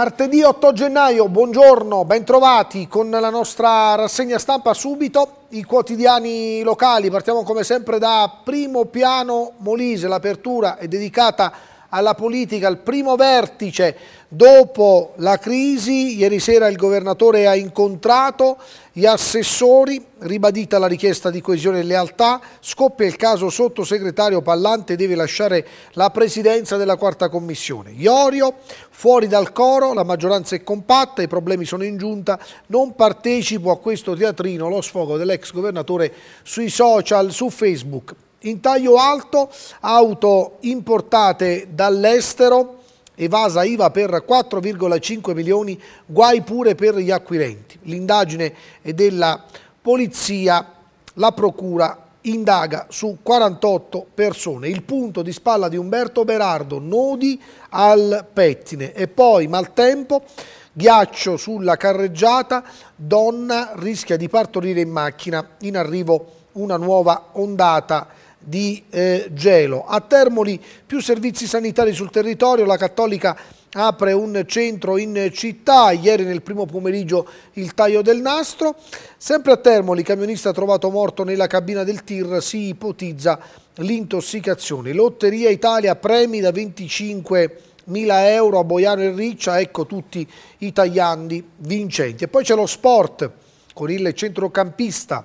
Martedì 8 gennaio, buongiorno, bentrovati con la nostra rassegna stampa subito. I quotidiani locali, partiamo come sempre da Primo Piano Molise, l'apertura è dedicata alla politica, al primo vertice Dopo la crisi, ieri sera il governatore ha incontrato gli assessori, ribadita la richiesta di coesione e lealtà, scoppia il caso sottosegretario Pallante deve lasciare la presidenza della quarta commissione. Iorio fuori dal coro, la maggioranza è compatta, i problemi sono in giunta, non partecipo a questo teatrino, lo sfogo dell'ex governatore sui social, su Facebook. In taglio alto, auto importate dall'estero, evasa IVA per 4,5 milioni, guai pure per gli acquirenti. L'indagine è della polizia, la procura indaga su 48 persone. Il punto di spalla di Umberto Berardo, nodi al pettine e poi maltempo, ghiaccio sulla carreggiata, donna rischia di partorire in macchina, in arrivo una nuova ondata di eh, gelo. A Termoli più servizi sanitari sul territorio, la Cattolica apre un centro in città, ieri nel primo pomeriggio il taglio del nastro. Sempre a Termoli, camionista trovato morto nella cabina del tir, si ipotizza l'intossicazione. Lotteria Italia premi da 25 mila euro a Boiano e Riccia, ecco tutti i tagliandi vincenti. E poi c'è lo sport con il centrocampista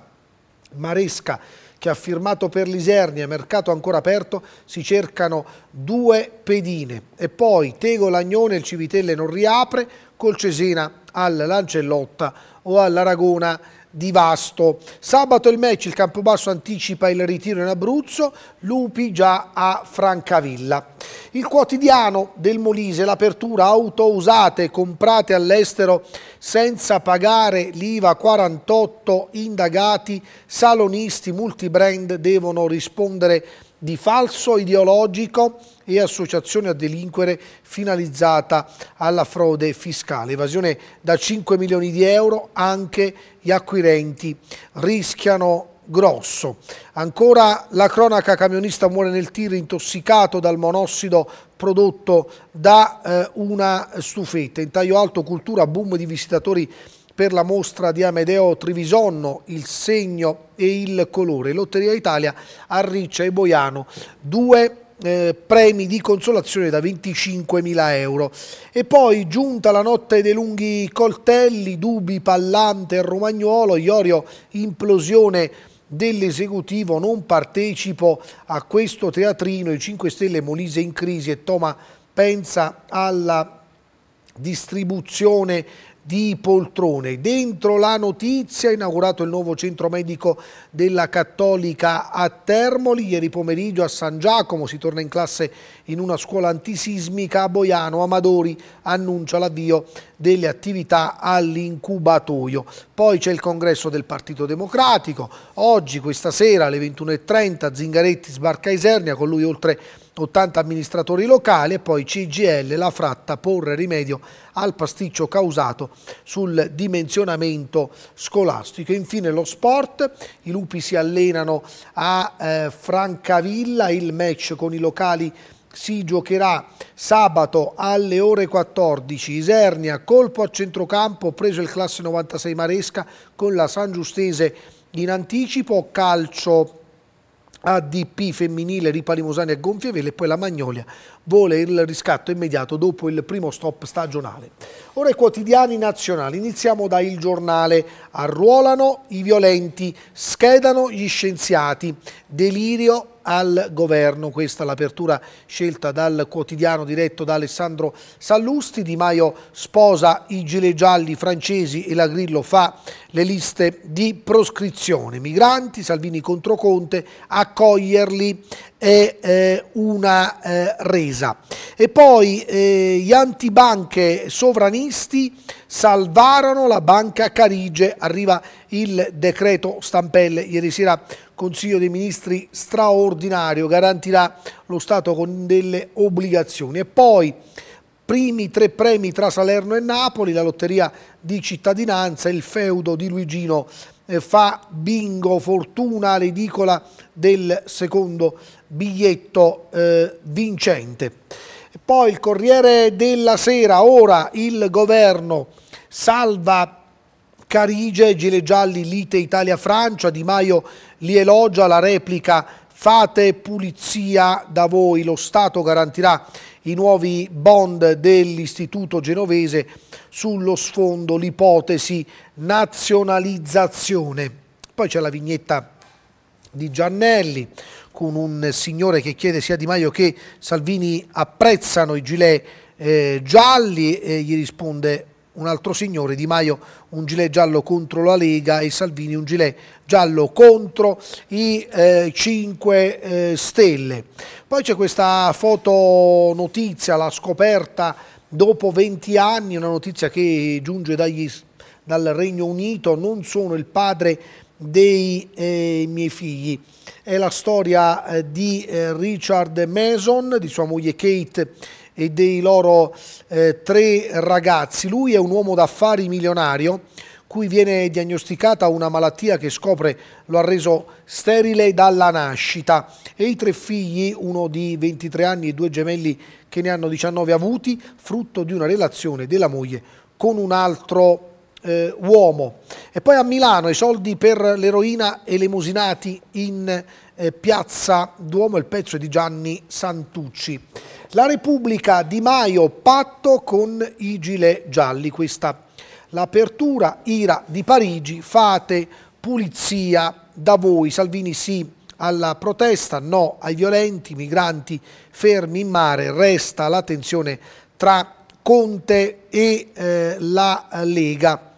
Maresca che ha firmato per l'Isernia, mercato ancora aperto, si cercano due pedine. E poi Tego Lagnone, il Civitelle non riapre, col Cesena al Lancellotta o all'Aragona di Vasto. Sabato il match, il Campobasso anticipa il ritiro in Abruzzo, Lupi già a Francavilla. Il quotidiano del Molise, l'apertura auto usate comprate all'estero senza pagare l'IVA 48 indagati, salonisti multibrand devono rispondere di falso ideologico e associazione a delinquere finalizzata alla frode fiscale. Evasione da 5 milioni di euro, anche gli acquirenti rischiano grosso. Ancora la cronaca camionista muore nel tir intossicato dal monossido prodotto da eh, una stufetta. In taglio alto cultura, boom di visitatori per la mostra di Amedeo Trivisonno, il segno e il colore. Lotteria Italia arriccia e Boiano, due eh, premi di consolazione da 25.000 euro. E poi giunta la notte dei lunghi coltelli, dubbi, Pallante, Romagnuolo, Iorio, implosione dell'esecutivo, non partecipo a questo teatrino, i 5 Stelle Molise in crisi e Toma pensa alla distribuzione di poltrone. Dentro la notizia inaugurato il nuovo centro medico della Cattolica a Termoli, ieri pomeriggio a San Giacomo si torna in classe in una scuola antisismica a Boiano. Amadori annuncia l'avvio delle attività all'incubatoio. Poi c'è il congresso del Partito Democratico, oggi questa sera alle 21.30 Zingaretti sbarca a Isernia, con lui oltre 80 amministratori locali e poi CGL, la fratta, porre rimedio al pasticcio causato sul dimensionamento scolastico. Infine lo sport, i lupi si allenano a eh, Francavilla, il match con i locali si giocherà sabato alle ore 14. Isernia, colpo a centrocampo, preso il classe 96 Maresca con la San Giustese in anticipo, calcio ADP femminile Ripari Mosani a gonfie e poi la Magnolia vuole il riscatto immediato dopo il primo stop stagionale. Ora i quotidiani nazionali, iniziamo da Il Giornale, arruolano i violenti, schedano gli scienziati, delirio al governo. Questa è l'apertura scelta dal quotidiano diretto da Alessandro Sallusti. Di Maio sposa i gilet gialli francesi e la Grillo fa le liste di proscrizione. Migranti, Salvini contro Conte, accoglierli è eh, una eh, resa. E poi eh, gli antibanche sovranisti salvarono la banca Carige, arriva il decreto stampelle, ieri sera Consiglio dei Ministri straordinario, garantirà lo Stato con delle obbligazioni. E poi primi tre premi tra Salerno e Napoli, la lotteria di cittadinanza, il feudo di Luigino eh, fa bingo, fortuna, l'edicola del secondo biglietto eh, vincente. Poi il Corriere della Sera, ora il governo salva Carige, Gile Gialli, Lite, Italia-Francia, Di Maio li elogia, la replica fate pulizia da voi, lo Stato garantirà i nuovi bond dell'istituto genovese sullo sfondo l'ipotesi nazionalizzazione. Poi c'è la vignetta di Giannelli, con un signore che chiede sia Di Maio che Salvini apprezzano i gilet eh, gialli e gli risponde un altro signore, Di Maio un gilet giallo contro la Lega e Salvini un gilet giallo contro i eh, 5 eh, Stelle. Poi c'è questa foto notizia, la scoperta dopo 20 anni, una notizia che giunge dagli, dal Regno Unito, non sono il padre dei eh, miei figli. È la storia eh, di eh, Richard Mason, di sua moglie Kate e dei loro eh, tre ragazzi. Lui è un uomo d'affari milionario cui viene diagnosticata una malattia che scopre lo ha reso sterile dalla nascita e i tre figli, uno di 23 anni e due gemelli che ne hanno 19 avuti, frutto di una relazione della moglie con un altro eh, uomo. E poi a Milano i soldi per l'eroina elemosinati in eh, piazza Duomo, il pezzo di Gianni Santucci. La Repubblica Di Maio, patto con i gilet gialli, questa l'apertura, Ira di Parigi, fate pulizia da voi, Salvini sì alla protesta, no ai violenti, migranti fermi in mare, resta la tensione tra Conte e eh, la Lega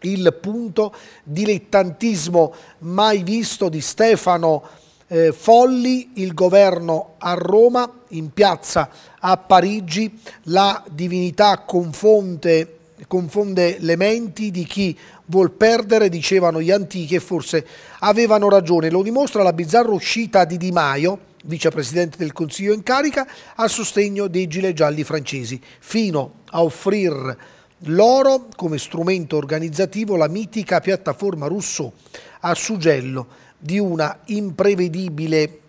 il punto dilettantismo mai visto di Stefano eh, Folli, il governo a Roma, in piazza a Parigi, la divinità confonde, confonde le menti di chi vuol perdere, dicevano gli antichi e forse avevano ragione. Lo dimostra la bizzarra uscita di Di Maio, vicepresidente del Consiglio in carica, a sostegno dei gilet gialli francesi, fino a offrire L'oro come strumento organizzativo, la mitica piattaforma Rousseau a suggello di una imprevedibile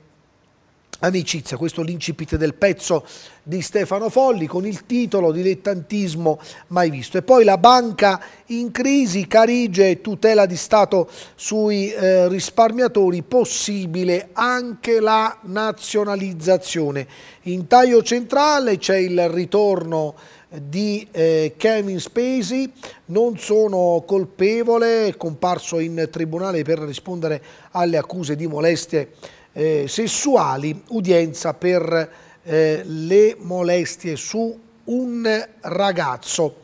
amicizia. Questo è l'incipit del pezzo di Stefano Folli con il titolo Dilettantismo mai visto. E poi la banca in crisi, Carige, tutela di Stato sui eh, risparmiatori, possibile anche la nazionalizzazione. In taglio centrale c'è il ritorno di eh, Kevin Spacey non sono colpevole, è comparso in tribunale per rispondere alle accuse di molestie eh, sessuali, udienza per eh, le molestie su un ragazzo.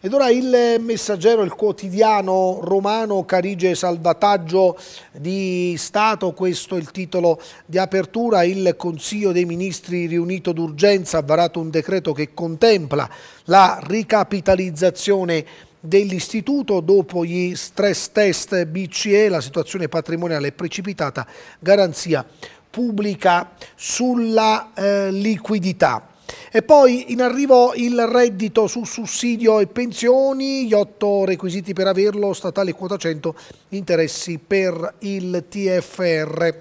Ed ora il messaggero, il quotidiano romano Carige Salvataggio di Stato, questo è il titolo di apertura, il Consiglio dei Ministri riunito d'urgenza ha varato un decreto che contempla la ricapitalizzazione dell'istituto dopo gli stress test BCE, la situazione patrimoniale è precipitata, garanzia pubblica sulla eh, liquidità. E poi in arrivo il reddito su sussidio e pensioni, gli otto requisiti per averlo, statale quota 100, interessi per il TFR.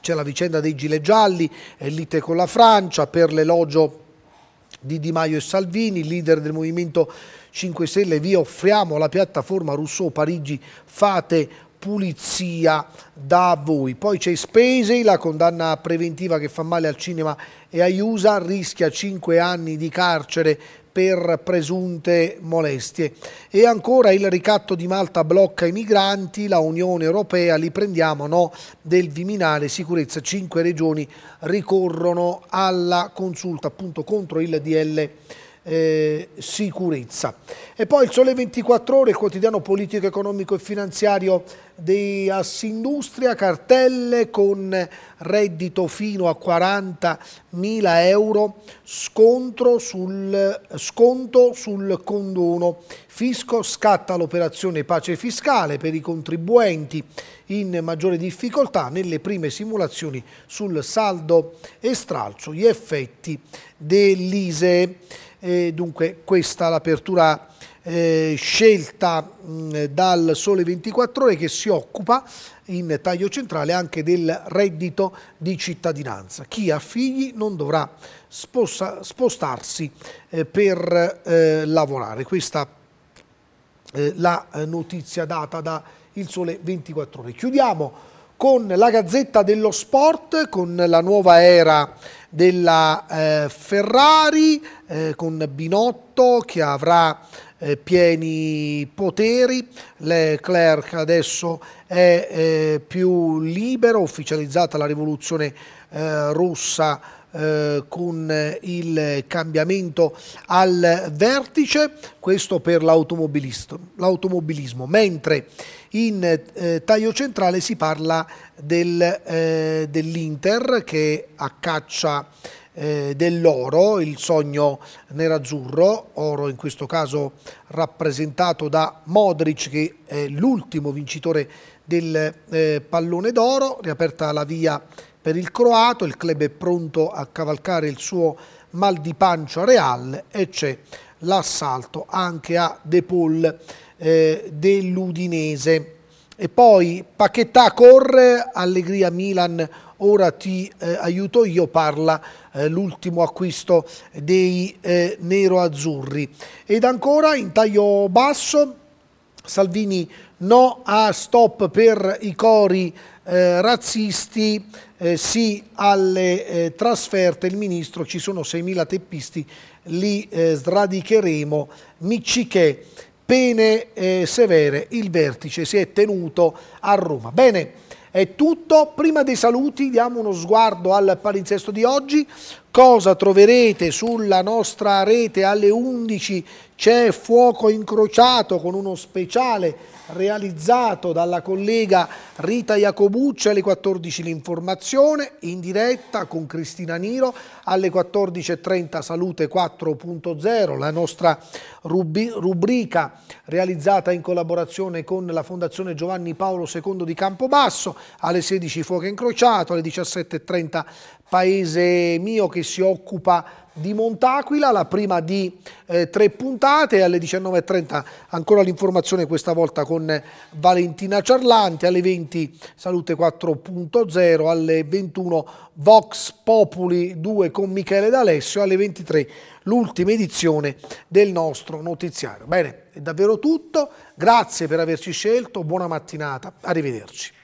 C'è la vicenda dei gilet gialli, lite con la Francia per l'elogio di Di Maio e Salvini, leader del movimento 5 Stelle, vi offriamo la piattaforma Rousseau Parigi, fate pulizia da voi. Poi c'è Spesey, la condanna preventiva che fa male al cinema e a USA, rischia 5 anni di carcere per presunte molestie. E ancora il ricatto di Malta blocca i migranti, la Unione Europea, li prendiamo no, del Viminale, sicurezza, 5 regioni ricorrono alla consulta appunto contro il DL eh, sicurezza. E poi il Sole 24 Ore, il quotidiano politico, economico e finanziario di Assindustria, cartelle con reddito fino a 40.000 euro, sul, sconto sul condono. Fisco scatta l'operazione pace fiscale per i contribuenti in maggiore difficoltà nelle prime simulazioni sul saldo e stralcio, gli effetti dell'ISE. E dunque questa è l'apertura eh, scelta mh, dal Sole 24 Ore che si occupa in taglio centrale anche del reddito di cittadinanza. Chi ha figli non dovrà sposta, spostarsi eh, per eh, lavorare. Questa è eh, la eh, notizia data da Il Sole 24 Ore. Chiudiamo con la Gazzetta dello Sport, con la nuova era della eh, Ferrari, eh, con Binotto che avrà eh, pieni poteri, Leclerc adesso è eh, più libero, ufficializzata la rivoluzione eh, russa eh, con il cambiamento al vertice, questo per l'automobilismo, mentre in eh, taglio centrale si parla del, eh, dell'Inter che caccia eh, dell'oro, il sogno nerazzurro, oro in questo caso rappresentato da Modric che è l'ultimo vincitore del eh, pallone d'oro, riaperta la via per il croato il club è pronto a cavalcare il suo mal di pancia real e c'è l'assalto anche a De Paul eh, dell'Udinese. E poi Pachetta corre, Allegria Milan, ora ti eh, aiuto io, parla eh, l'ultimo acquisto dei eh, nero-azzurri. Ed ancora in taglio basso, Salvini no a stop per i cori eh, razzisti, eh, sì alle eh, trasferte, il ministro ci sono 6.000 teppisti, li eh, sradicheremo, miccichè, pene eh, severe, il vertice si è tenuto a Roma. Bene, è tutto, prima dei saluti diamo uno sguardo al palinsesto di oggi, cosa troverete sulla nostra rete alle 11 c'è Fuoco Incrociato con uno speciale realizzato dalla collega Rita Iacobucci alle 14 l'informazione in diretta con Cristina Niro alle 14.30 Salute 4.0 la nostra rubrica realizzata in collaborazione con la Fondazione Giovanni Paolo II di Campobasso alle 16 Fuoco Incrociato alle 17.30 paese mio che si occupa di Montaquila, la prima di eh, tre puntate, alle 19.30 ancora l'informazione questa volta con eh, Valentina Ciarlanti, alle 20 Salute 4.0, alle 21 Vox Populi 2 con Michele D'Alessio, alle 23 l'ultima edizione del nostro notiziario. Bene, è davvero tutto, grazie per averci scelto, buona mattinata, arrivederci.